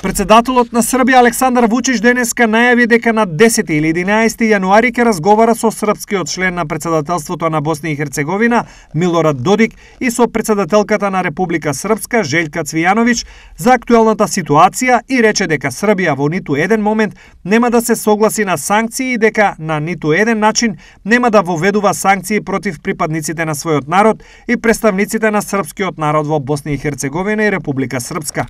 Председателот на Србија Александар Вучич денеска најави дека на 10 или 11 јануари ќе разговара со српскиот член на председателството на Босна и Херцеговина Милорад Додик и со председателката на Република Српска Желка Цвијановиќ за актуелната ситуација и рече дека Србија во ниту еден момент нема да се согласи на санкции и дека на ниту еден начин нема да воведува санкции против припадниците на својот народ и представниците на српскиот народ во Босна и Херцеговина и Република Српска.